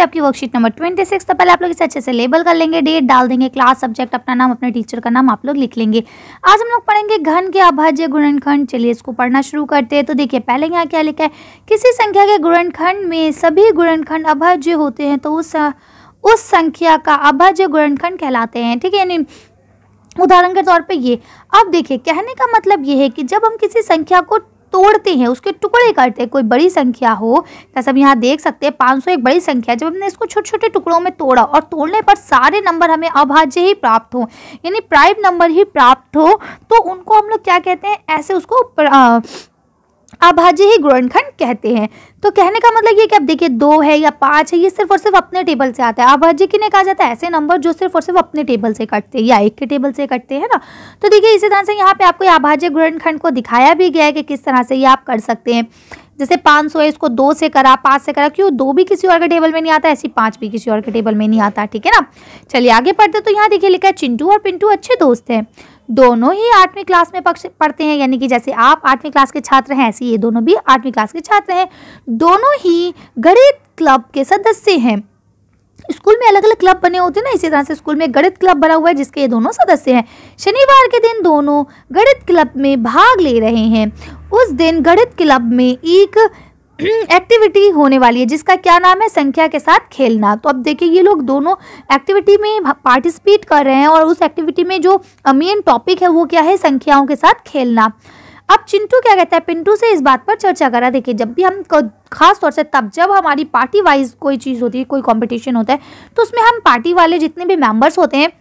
है आपकी worksheet number twenty six तो पहले आप लोग इसे अच्छे से लेबल कर लेंगे डेट डाल देंगे क्लास सब्जेक्ट अपना नाम अपने टीचर का नाम आप लोग लिख लेंगे आज हम लोग पढ़ेंगे घन के अभाज्य गुणनखंड चलिए इसको पढ़ना शुरू करते हैं तो देखिए पहले यहाँ क्या लिखा है किसी संख्या के गुणनखंड में सभी गुणनखंड अभाज्य होते हैं तो उस उस संख्या का अभाज्य गुणनखंड कहलाते हैं ठीक है यानी उदाहरण के तौर पे ये अब देखिए कहने का मतलब ये है कि जब हम किसी संख्या को तोड़ते हैं उसके टुकड़े करते हैं कोई बड़ी संख्या हो जैसे हम यहाँ देख सकते हैं पाँच एक बड़ी संख्या जब हमने इसको छोटे छोटे टुकड़ों में तोड़ा और तोड़ने पर सारे नंबर हमें अभाज्य ही प्राप्त हो यानी प्राइम नंबर ही प्राप्त हो तो उनको हम लोग क्या कहते हैं ऐसे उसको अभाज्य ही गुणनखंड कहते हैं तो कहने का मतलब ये कि आप देखिए दो है या पाँच है ये सिर्फ और सिर्फ अपने टेबल से आता है की नहीं कहा जाता है ऐसे नंबर जो सिर्फ और सिर्फ अपने टेबल से कटते हैं या एक के टेबल से कटते हैं ना तो देखिए इसी तरह से यहाँ पे आपको अभाज्य गुणनखंड को दिखाया भी गया है कि किस तरह से ये आप कर सकते हैं जैसे पाँच सौ है इसको दो से करा पाँच से करा क्यों दो भी किसी और के टेबल में नहीं आता ऐसी पाँच भी किसी और के टेबल में नहीं आता ठीक है ना चलिए आगे पढ़ते तो यहाँ देखिए लिखा है चिंटू और पिंटू अच्छे दोस्त हैं दोनों ही आठवीं क्लास में पढ़ते हैं यानी कि जैसे आप आठवीं क्लास के छात्र हैं ऐसे ये दोनों भी आठवीं क्लास के छात्र हैं दोनों ही गणित क्लब के सदस्य हैं स्कूल में अलग अलग क्लब बने होते हैं ना इसी तरह से स्कूल में गणित क्लब बना हुआ है जिसके ये दोनों सदस्य हैं शनिवार के दिन दोनों गणित क्लब में भाग ले रहे हैं उस दिन गणित क्लब में एक एक्टिविटी होने वाली है जिसका क्या नाम है संख्या के साथ खेलना तो अब देखिए ये लोग दोनों एक्टिविटी में पार्टिसिपेट कर रहे हैं और उस एक्टिविटी में जो मेन टॉपिक है वो क्या है संख्याओं के साथ खेलना अब चिंटू क्या कहता है पिंटू से इस बात पर चर्चा करा देखिए जब भी हम खास तौर से तब जब हमारी पार्टी वाइज कोई चीज़ होती है कोई कंपटीशन होता है तो उसमें हम पार्टी वाले जितने भी मेंबर्स होते हैं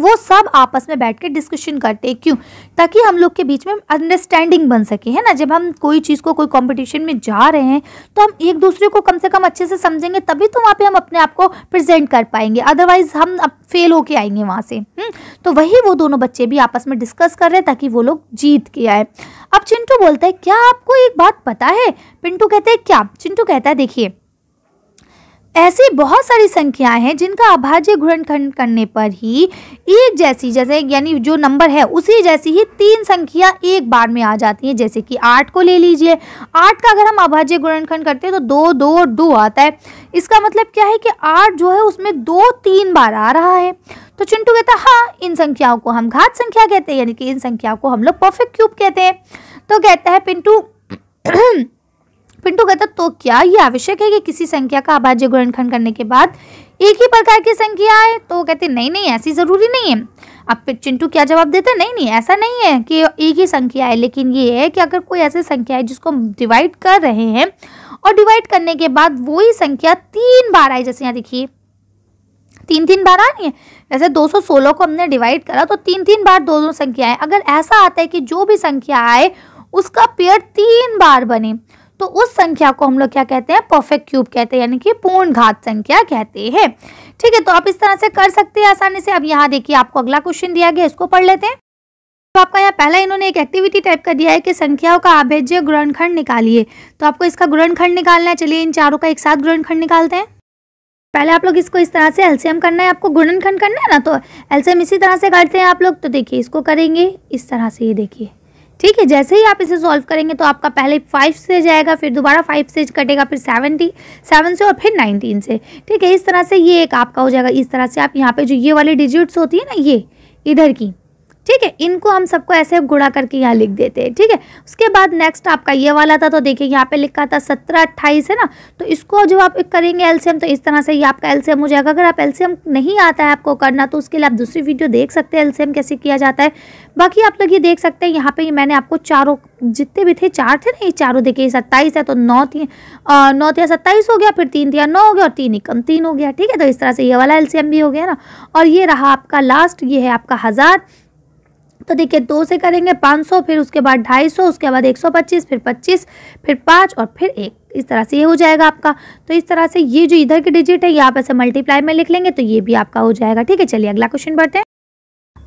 वो सब आपस में बैठ के डिस्कशन करते हैं क्यों ताकि हम लोग के बीच में अंडरस्टैंडिंग बन सके है ना जब हम कोई चीज़ को कोई कंपटीशन में जा रहे हैं तो हम एक दूसरे को कम से कम अच्छे से समझेंगे तभी तो वहाँ पे हम अपने आप को प्रेजेंट कर पाएंगे अदरवाइज हम अब फेल होके आएंगे वहाँ से हुँ? हम्म? तो वही वो दोनों बच्चे भी आपस में डिस्कस कर रहे हैं ताकि वो लोग जीत के आए अब चिंटू बोलता है क्या आपको एक बात पता है पिंटू कहते हैं क्या चिंटू कहता है देखिए ऐसी बहुत सारी संख्याएं हैं जिनका अभाज्य गुणनखंड करने पर ही एक जैसी जैसे यानी जो नंबर है उसी जैसी ही तीन संख्या एक बार में आ जाती है जैसे कि आठ को ले लीजिए आठ का अगर हम अभाज्य घूर्णखंड करते हैं तो दो दो और दो आता है इसका मतलब क्या है कि आठ जो है उसमें दो तीन बार आ रहा है तो चिंटू कहता हाँ इन संख्याओं को हम घात संख्या कहते हैं यानी कि इन संख्याओं को हम लोग परफेक्ट क्यूब कहते हैं तो कहता है पिंटू पिंटू कहता तो क्या ये आवश्यक है कि किसी संख्या का अभाज्य गुणनखंड करने के बाद एक ही प्रकार की संख्या आए तो कहते नहीं नहीं ऐसी ज़रूरी नहीं है अब चिंटू क्या जवाब देता है नहीं नहीं ऐसा नहीं है कि एक ही संख्या है लेकिन ये है कि अगर कोई ऐसी संख्या है जिसको डिवाइड कर रहे हैं और डिवाइड करने के बाद वो ही संख्या तीन बार आई जैसे यहाँ देखिए तीन तीन बार आ रही है जैसे 216 को हमने डिवाइड करा तो तीन तीन बार दो दो संख्या अगर ऐसा आता है कि जो भी संख्या आए उसका पेयर तीन बार बने तो उस संख्या को हम लोग क्या कहते हैं परफेक्ट क्यूब कहते हैं यानी कि पूर्ण घात संख्या कहते हैं ठीक है तो आप इस तरह से कर सकते हैं आसानी से अब यहाँ देखिए आपको अगला क्वेश्चन दिया गया इसको पढ़ लेते हैं तो आपका यहाँ पहला इन्होंने एक एक्टिविटी टाइप का दिया है कि संख्याओं का अभेज्य गुणनखंड निकालिए तो आपको इसका गुणनखंड निकालना है चलिए इन चारों का एक साथ गुणनखंड निकालते हैं पहले आप लोग इसको इस तरह से एलसीएम करना है आपको गुणनखंड करना है ना तो एलसीएम इसी तरह से करते हैं आप लोग तो देखिए इसको करेंगे इस तरह से ये देखिए ठीक है जैसे ही आप इसे सॉल्व करेंगे तो आपका पहले फाइव से जाएगा फिर दोबारा फाइव से कटेगा फिर सेवेंटी सेवन से और फिर नाइनटीन से ठीक है इस तरह से ये एक आपका हो जाएगा इस तरह से आप यहाँ पे जो ये वाली डिजिट्स होती है ना ये इधर की ठीक है इनको हम सबको ऐसे गुड़ा करके यहाँ लिख देते हैं ठीक है उसके बाद नेक्स्ट आपका ये वाला था तो देखिए यहाँ पे लिखा था सत्रह अट्ठाईस है ना तो इसको जो आप करेंगे एलसीएम तो इस तरह से ये आपका एलसीएम हो जाएगा अगर आप एलसीएम नहीं आता है आपको करना तो उसके लिए आप दूसरी वीडियो देख सकते हैं एलसीएम कैसे किया जाता है बाकी आप लोग ये देख सकते हैं यहाँ पे मैंने आपको चारों जितने भी थे चार थे ना ये चारों देखिए सत्ताईस है तो नौ थी नौ थिया सत्ताईस हो गया फिर तीन थिया नौ हो गया और तीन कम तीन हो गया ठीक है तो इस तरह से ये वाला एलसीएम भी हो गया ना और ये रहा आपका लास्ट ये है आपका हज़ार तो देखिए दो से करेंगे पाँच सौ फिर उसके बाद ढाई सौ उसके बाद एक सौ पच्चीस फिर पच्चीस फिर पाँच और फिर एक इस तरह से ये हो जाएगा आपका तो इस तरह से ये जो इधर के डिजिट है ये आप ऐसे मल्टीप्लाई में लिख लेंगे तो ये भी आपका हो जाएगा ठीक है चलिए अगला क्वेश्चन बढ़ते हैं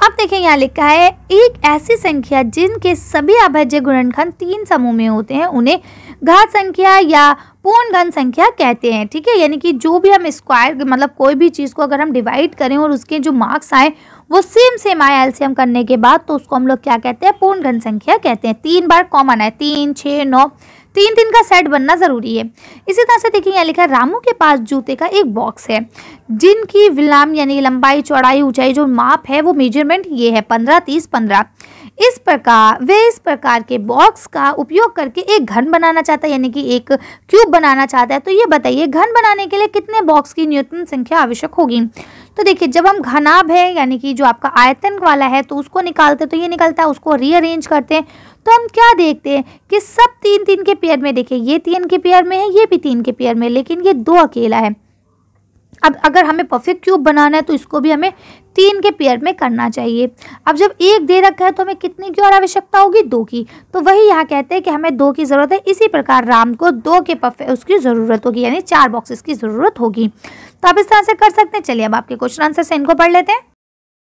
अब देखें यहाँ लिखा है एक ऐसी संख्या जिनके सभी अभाज्य गुणनखंड तीन समूह में होते हैं उन्हें घात संख्या या पूर्ण घन संख्या कहते हैं ठीक है यानी कि जो भी हम स्क्वायर मतलब कोई भी चीज़ को अगर हम डिवाइड करें और उसके जो मार्क्स आए वो सेम सेम आए एलसीएम करने के बाद तो उसको हम लोग क्या कहते हैं पूर्ण घन संख्या कहते हैं तीन बार कॉमन आए तीन छः नौ तीन दिन का सेट बनना ज़रूरी है इसी तरह से देखिए यहाँ लिखा है रामू के पास जूते का एक बॉक्स है जिनकी विलाम यानी लंबाई चौड़ाई ऊंचाई जो माप है वो मेजरमेंट ये है पंद्रह तीस पंद्रह इस प्रकार वे इस प्रकार के बॉक्स का उपयोग करके एक घन बनाना चाहता है यानी कि एक क्यूब बनाना चाहता है तो ये बताइए घन बनाने के लिए कितने बॉक्स की न्यूनतम संख्या आवश्यक होगी तो देखिए जब हम घनाभ है यानी कि जो आपका आयतन वाला है तो उसको निकालते तो ये निकलता है उसको रीअरेंज करते हैं तो हम क्या देखते हैं कि सब तीन तीन के पेयर में देखिए ये तीन के पेयर में है ये भी तीन के पेयर में लेकिन ये दो अकेला है अब अगर हमें परफेक्ट क्यूब बनाना है तो इसको भी हमें तीन के पेयर में करना चाहिए अब जब एक दे रखा है तो हमें कितने की और आवश्यकता होगी दो की तो वही यहाँ कहते हैं कि हमें दो की ज़रूरत है इसी प्रकार राम को दो के परफेक्ट उसकी ज़रूरत होगी यानी चार बॉक्सेस की ज़रूरत होगी तो आप इस तरह से कर सकते हैं चलिए अब आपके क्वेश्चन आंसर से इनको पढ़ लेते हैं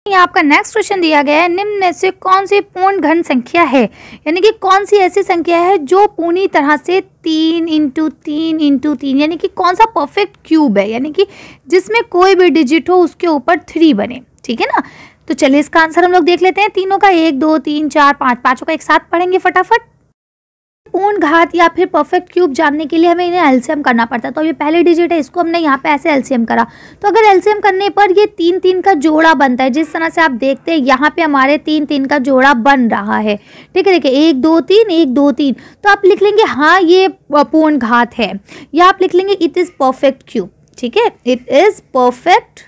यहाँ आपका नेक्स्ट क्वेश्चन दिया गया है निम्न में से कौन सी पूर्ण घन संख्या है यानी कि कौन सी ऐसी संख्या है जो पूरी तरह से तीन इंटू तीन इंटू तीन यानी कि कौन सा परफेक्ट क्यूब है यानी कि जिसमें कोई भी डिजिट हो उसके ऊपर थ्री बने ठीक है ना तो चलिए इसका आंसर हम लोग देख लेते हैं तीनों का एक दो तीन चार पाँच पाँचों का एक साथ पढ़ेंगे फटाफट पूर्ण घात या फिर परफेक्ट क्यूब जानने के लिए हमें इन्हें एलसीएम करना पड़ता है तो ये पहले डिजिट है इसको हमने यहाँ पे ऐसे एलसीएम करा तो अगर एलसीएम करने पर ये तीन तीन का जोड़ा बनता है जिस तरह से आप देखते हैं यहाँ पे हमारे तीन तीन का जोड़ा बन रहा है ठीक है देखिए एक दो तीन एक दो तीन तो आप लिख लेंगे हाँ ये पूर्ण घात है या आप लिख लेंगे इट इज़ परफेक्ट क्यूब ठीक है it is perfect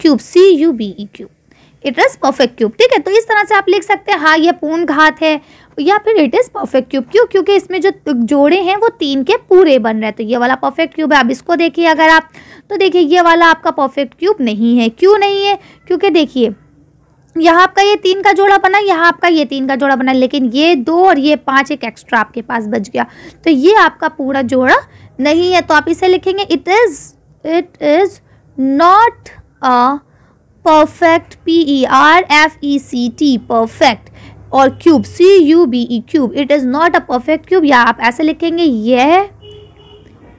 cube C U B E cube it is perfect cube ठीक है तो इस तरह से आप लिख सकते हैं हाँ यह पूर्ण घात है या फिर इट इज़ परफेक्ट क्यूब क्यों क्योंकि इसमें जो जोड़े हैं वो तीन के पूरे बन रहे हैं तो ये वाला परफेक्ट क्यूब है अब इसको देखिए अगर आप तो देखिए ये वाला आपका परफेक्ट क्यूब नहीं है क्यों नहीं है क्योंकि देखिए यहाँ आपका ये तीन का जोड़ा बना यहाँ आपका ये तीन का जोड़ा बना लेकिन ये दो और ये पाँच एक एक्स्ट्रा आपके पास बच गया तो ये आपका पूरा जोड़ा नहीं है तो आप इसे लिखेंगे it is it is not a perfect P E R F E C T perfect और cube C U B E cube it is not a perfect cube या आप ऐसे लिखेंगे यह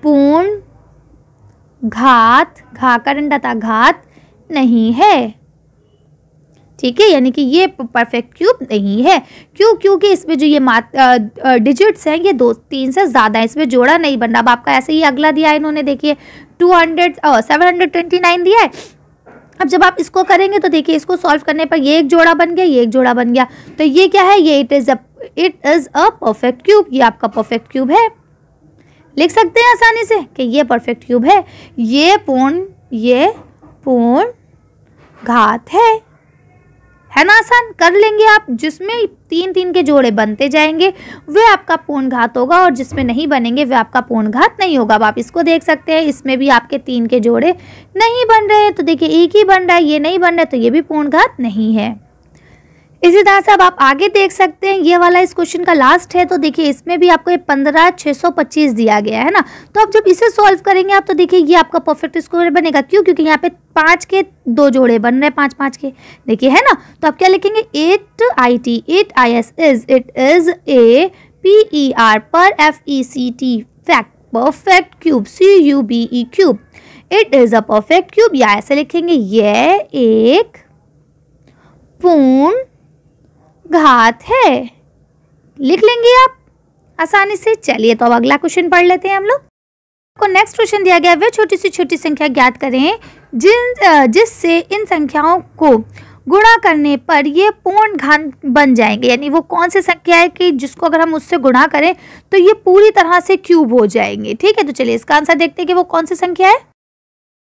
पूर्ण घात घा का डंडा था घात नहीं है ठीक है यानी कि ये परफेक्ट क्यूब नहीं है क्यों क्योंकि इसमें जो ये मात डिजिट्स हैं ये दो तीन से ज़्यादा है इसमें जोड़ा नहीं बन रहा अब आपका ऐसे ही अगला दिया है इन्होंने देखिए two hundred seven hundred twenty nine दिया है अब जब आप इसको करेंगे तो देखिए इसको सॉल्व करने पर ये एक जोड़ा बन गया ये एक जोड़ा बन गया तो ये क्या है ये it is a it is a perfect cube ये आपका परफेक्ट क्यूब है लिख सकते हैं आसानी से कि ये परफेक्ट क्यूब है ये पूर्ण ये पूर्ण घात है है ना आसान कर लेंगे आप जिसमें तीन तीन के जोड़े बनते जाएंगे वे आपका पूर्ण घात होगा और जिसमें नहीं बनेंगे वे आपका पूर्ण घात नहीं होगा अब आप इसको देख सकते हैं इसमें भी आपके तीन के जोड़े नहीं बन रहे हैं तो देखिए एक ही बन रहा है ये नहीं बन रहा तो ये भी पूर्ण घात नहीं है इसी तरह से अब आप आगे देख सकते हैं ये वाला इस क्वेश्चन का लास्ट है तो देखिए इसमें भी आपको ये पंद्रह छः सौ पच्चीस दिया गया है ना तो आप जब इसे सॉल्व करेंगे आप तो देखिए ये आपका परफेक्ट स्कोर बनेगा क्यों क्योंकि यहाँ पे पाँच के दो जोड़े बन रहे हैं पाँच पाँच के देखिए है ना तो आप क्या लिखेंगे it I T it I S is it is a P E R per F E C T fect perfect cube C U B E cube it is a perfect cube या ऐसे लिखेंगे ये एक पूर्ण घात है लिख लेंगे आप आसानी से चलिए तो अब अगला क्वेश्चन पढ़ लेते हैं हम लोग को नेक्स्ट क्वेश्चन दिया गया है वह छोटी सी छोटी संख्या ज्ञात करें जिन जिससे इन संख्याओं को गुणा करने पर ये पूर्ण घन बन जाएंगे यानी वो कौन सी संख्या है कि जिसको अगर हम उससे गुणा करें तो ये पूरी तरह से क्यूब हो जाएंगे ठीक है तो चलिए इसका आंसर देखते हैं कि वो कौन सी संख्या है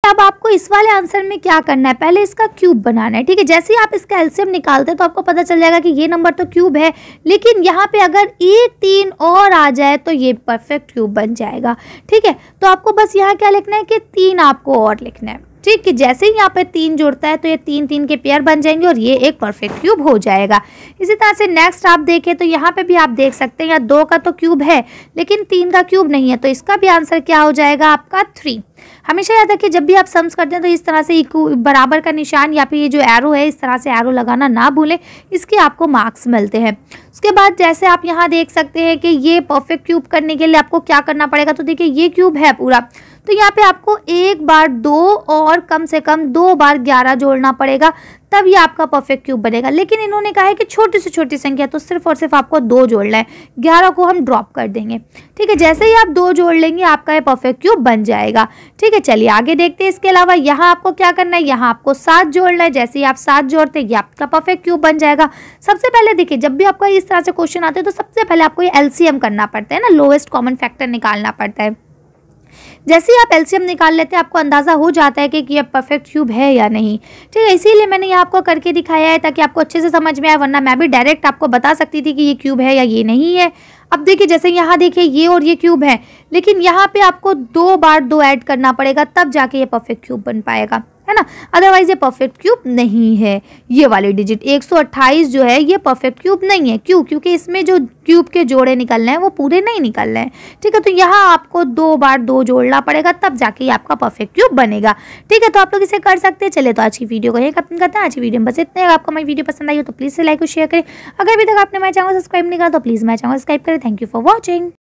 अब आपको इस वाले आंसर में क्या करना है पहले इसका क्यूब बनाना है ठीक है जैसे ही आप इसका एल्सियम निकालते हैं तो आपको पता चल जाएगा कि ये नंबर तो क्यूब है लेकिन यहाँ पे अगर एक तीन और आ जाए तो ये परफेक्ट क्यूब बन जाएगा ठीक है तो आपको बस यहाँ क्या लिखना है कि तीन आपको और लिखना है ठीक है जैसे ही यहाँ पे तीन जुड़ता है तो ये तीन तीन के पेयर बन जाएंगे और ये एक परफेक्ट क्यूब हो जाएगा इसी तरह से नेक्स्ट आप देखें तो यहाँ पे भी आप देख सकते हैं यहाँ दो का तो क्यूब है लेकिन तीन का क्यूब नहीं है तो इसका भी आंसर क्या हो जाएगा आपका थ्री हमेशा याद रखिए जब भी आप सम्स करते हैं तो इस तरह से बराबर का निशान या फिर ये जो एरो है इस तरह से एरो लगाना ना भूलें इसके आपको मार्क्स मिलते हैं उसके बाद जैसे आप यहाँ देख सकते हैं कि ये परफेक्ट क्यूब करने के लिए आपको क्या करना पड़ेगा तो देखिए ये क्यूब है पूरा तो यहाँ पे आपको एक बार दो और कम से कम दो बार ग्यारह जोड़ना पड़ेगा तब ये आपका परफेक्ट क्यूब बनेगा लेकिन इन्होंने कहा है कि छोटी से छोटी संख्या तो सिर्फ और सिर्फ आपको दो जोड़ना है ग्यारह को हम ड्रॉप कर देंगे ठीक है जैसे ही आप दो जोड़ लेंगे आपका ये परफेक्ट क्यूब बन जाएगा ठीक है चलिए आगे देखते हैं इसके अलावा यहाँ आपको क्या करना है यहाँ आपको सात जोड़ना है जैसे ही आप सात जोड़ते हैं ये आपका परफेक्ट क्यूब बन जाएगा सबसे पहले देखिए जब भी आपका इस तरह से क्वेश्चन आते हैं तो सबसे पहले आपको ये एल करना पड़ता है ना लोएस्ट कॉमन फैक्टर निकालना पड़ता है जैसे ही आप एल्सियम निकाल लेते हैं आपको अंदाज़ा हो जाता है कि ये परफेक्ट क्यूब है या नहीं ठीक है इसीलिए मैंने ये आपको करके दिखाया है ताकि आपको अच्छे से समझ में आए वरना मैं भी डायरेक्ट आपको बता सकती थी कि ये क्यूब है या ये नहीं है अब देखिए जैसे यहाँ देखिए ये और ये क्यूब है लेकिन यहाँ पे आपको दो बार दो ऐड करना पड़ेगा तब जाके ये परफेक्ट क्यूब बन पाएगा ना अदरवाइज ये परफेक्ट क्यूब नहीं है ये वाले डिजिट 128 जो है ये परफेक्ट क्यूब नहीं है क्यों क्योंकि इसमें जो क्यूब के जोड़े निकल रहे हैं वो पूरे नहीं निकल रहे हैं ठीक है तो यहाँ आपको दो बार दो जोड़ना पड़ेगा तब जाके आपका परफेक्ट क्यूब बनेगा ठीक है तो आप लोग इसे कर सकते हैं चले तो आज की वीडियो को यही खत्म करते हैं आज की वीडियो में बस इतने आपको हमारी वीडियो पसंद आई हो तो प्लीज़ लाइक और शेयर करें अगर अभी तक आपने मेरे चैनल सब्सक्राइब नहीं करा तो प्लीज़ मेरे चैनल सब्सक्राइब करें थैंक यू फॉर वॉचिंग